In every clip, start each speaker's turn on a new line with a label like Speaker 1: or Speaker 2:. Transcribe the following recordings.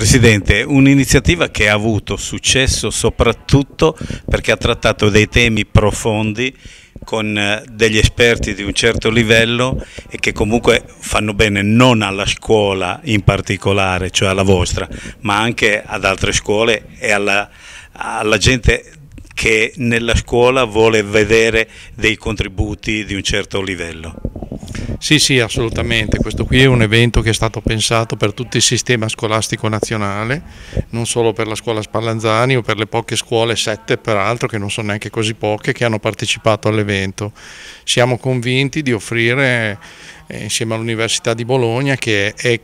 Speaker 1: Presidente, un'iniziativa che ha avuto successo soprattutto perché ha trattato dei temi profondi con eh, degli esperti di un certo livello e che comunque fanno bene non alla scuola in particolare, cioè alla vostra, ma anche ad altre scuole e alla, alla gente che nella scuola vuole vedere dei contributi di un certo livello.
Speaker 2: Sì, sì, assolutamente. Questo qui è un evento che è stato pensato per tutto il sistema scolastico nazionale, non solo per la scuola Spallanzani o per le poche scuole, sette peraltro, che non sono neanche così poche, che hanno partecipato all'evento. Siamo convinti di offrire eh, insieme all'Università di Bologna che è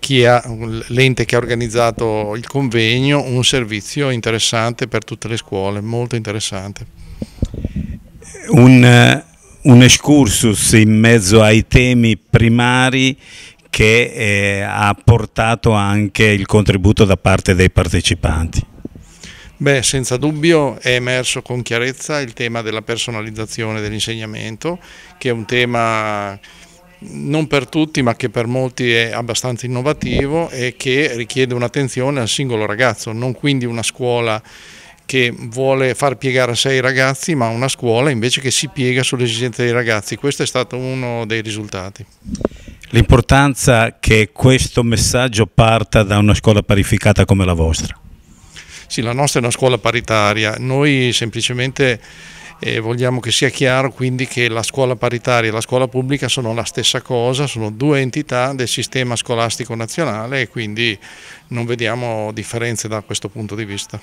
Speaker 2: l'ente che ha organizzato il convegno, un servizio interessante per tutte le scuole, molto interessante.
Speaker 1: Un eh, un excursus in mezzo ai temi primari che eh, ha portato anche il contributo da parte dei partecipanti.
Speaker 2: Beh, senza dubbio è emerso con chiarezza il tema della personalizzazione dell'insegnamento, che è un tema non per tutti ma che per molti è abbastanza innovativo e che richiede un'attenzione al singolo ragazzo, non quindi una scuola che vuole far piegare a sé i ragazzi, ma una scuola invece che si piega sulle esigenze dei ragazzi. Questo è stato uno dei risultati.
Speaker 1: L'importanza che questo messaggio parta da una scuola parificata come la vostra.
Speaker 2: Sì, la nostra è una scuola paritaria, noi semplicemente eh, vogliamo che sia chiaro quindi che la scuola paritaria e la scuola pubblica sono la stessa cosa, sono due entità del sistema scolastico nazionale e quindi non vediamo differenze da questo punto di vista.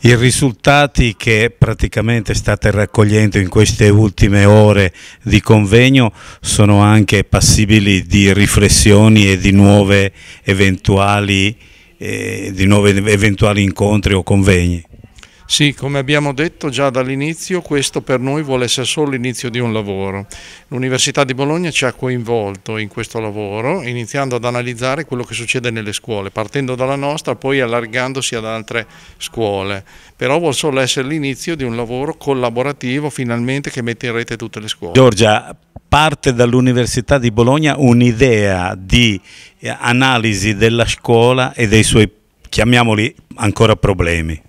Speaker 1: I risultati che praticamente state raccogliendo in queste ultime ore di convegno sono anche passibili di riflessioni e di, nuove eventuali, eh, di nuovi eventuali incontri o convegni.
Speaker 2: Sì, come abbiamo detto già dall'inizio, questo per noi vuole essere solo l'inizio di un lavoro. L'Università di Bologna ci ha coinvolto in questo lavoro, iniziando ad analizzare quello che succede nelle scuole, partendo dalla nostra, poi allargandosi ad altre scuole. Però vuole solo essere l'inizio di un lavoro collaborativo, finalmente, che mette in rete tutte le scuole. Giorgia,
Speaker 1: parte dall'Università di Bologna un'idea di eh, analisi della scuola e dei suoi, chiamiamoli ancora, problemi.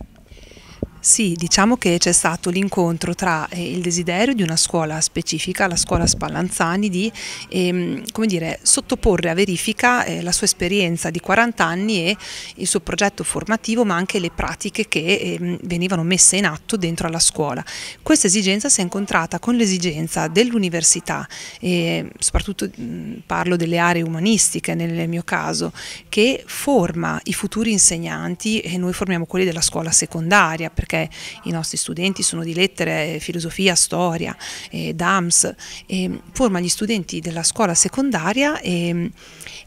Speaker 3: Sì, diciamo che c'è stato l'incontro tra eh, il desiderio di una scuola specifica, la scuola Spallanzani, di ehm, dire, sottoporre a verifica eh, la sua esperienza di 40 anni e il suo progetto formativo, ma anche le pratiche che ehm, venivano messe in atto dentro alla scuola. Questa esigenza si è incontrata con l'esigenza dell'università, eh, soprattutto mh, parlo delle aree umanistiche nel mio caso, che forma i futuri insegnanti e noi formiamo quelli della scuola secondaria perché i nostri studenti sono di lettere, filosofia, storia, eh, DAMS, eh, forma gli studenti della scuola secondaria e,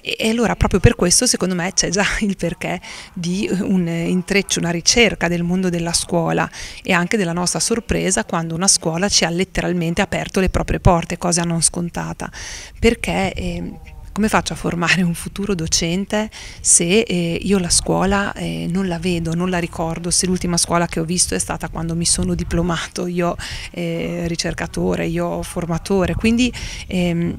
Speaker 3: e allora proprio per questo secondo me c'è già il perché di un intreccio, una ricerca del mondo della scuola e anche della nostra sorpresa quando una scuola ci ha letteralmente aperto le proprie porte, cosa non scontata, perché... Eh, come faccio a formare un futuro docente se eh, io la scuola eh, non la vedo, non la ricordo, se l'ultima scuola che ho visto è stata quando mi sono diplomato, io eh, ricercatore, io formatore, quindi ehm,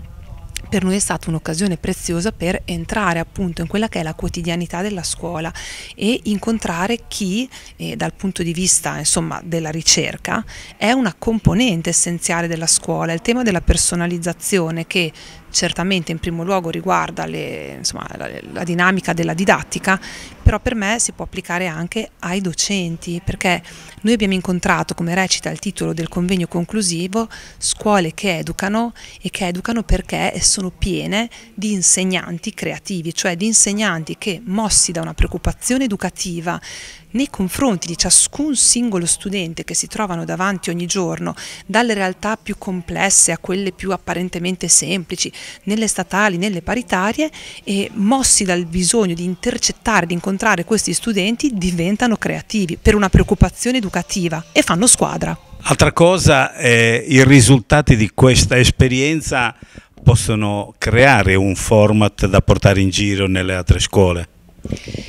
Speaker 3: per noi è stata un'occasione preziosa per entrare appunto in quella che è la quotidianità della scuola e incontrare chi eh, dal punto di vista insomma, della ricerca è una componente essenziale della scuola, il tema della personalizzazione che certamente in primo luogo riguarda le, insomma, la, la, dinamica della didattica, però per me si può applicare anche ai docenti, perché noi abbiamo incontrato, come recita il titolo del convegno conclusivo, scuole che educano e che educano perché sono piene di insegnanti creativi, cioè di insegnanti che mossi da una preoccupazione educativa, nei confronti di ciascun singolo studente che si trovano davanti ogni giorno, dalle realtà più complesse a quelle più apparentemente semplici, nelle statali, nelle paritarie, e mossi dal bisogno di intercettare, di incontrare questi studenti, diventano creativi per una preoccupazione educativa e fanno squadra.
Speaker 1: Altra cosa, eh, i risultati di questa esperienza possono creare un format da portare in giro nelle altre scuole.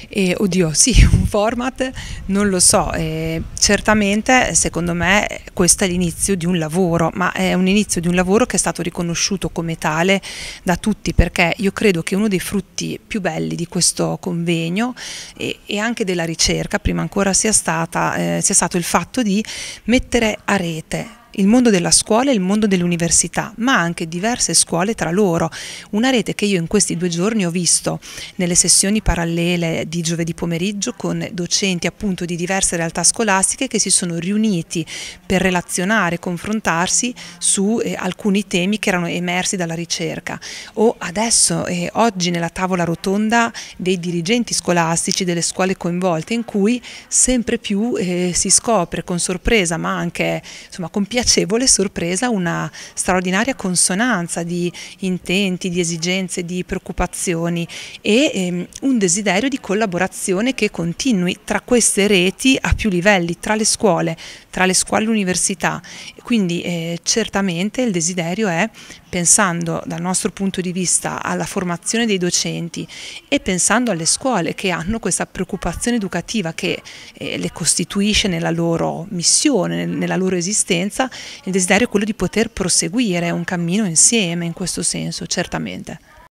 Speaker 3: Eh, oddio, sì, un format, non lo so, eh, certamente secondo me questo è l'inizio di un lavoro, ma è un inizio di un lavoro che è stato riconosciuto come tale da tutti, perché io credo che uno dei frutti più belli di questo convegno e, e anche della ricerca, prima ancora sia, stata, eh, sia stato il fatto di mettere a rete il mondo della scuola e il mondo dell'università, ma anche diverse scuole tra loro. Una rete che io in questi due giorni ho visto nelle sessioni parallele di giovedì pomeriggio con docenti appunto di diverse realtà scolastiche che si sono riuniti per relazionare, confrontarsi su eh, alcuni temi che erano emersi dalla ricerca. O adesso, eh, oggi nella tavola rotonda dei dirigenti scolastici delle scuole coinvolte in cui sempre più eh, si scopre con sorpresa ma anche insomma, con piacere piacevole sorpresa una straordinaria consonanza di intenti, di esigenze, di preoccupazioni e ehm, un desiderio di collaborazione che continui tra queste reti a più livelli, tra le scuole, tra le scuole e l'università. Quindi eh, certamente il desiderio è, pensando dal nostro punto di vista alla formazione dei docenti e pensando alle scuole che hanno questa preoccupazione educativa che eh, le costituisce nella loro missione, nella loro esistenza, il desiderio è quello di poter proseguire un cammino insieme in questo senso, certamente.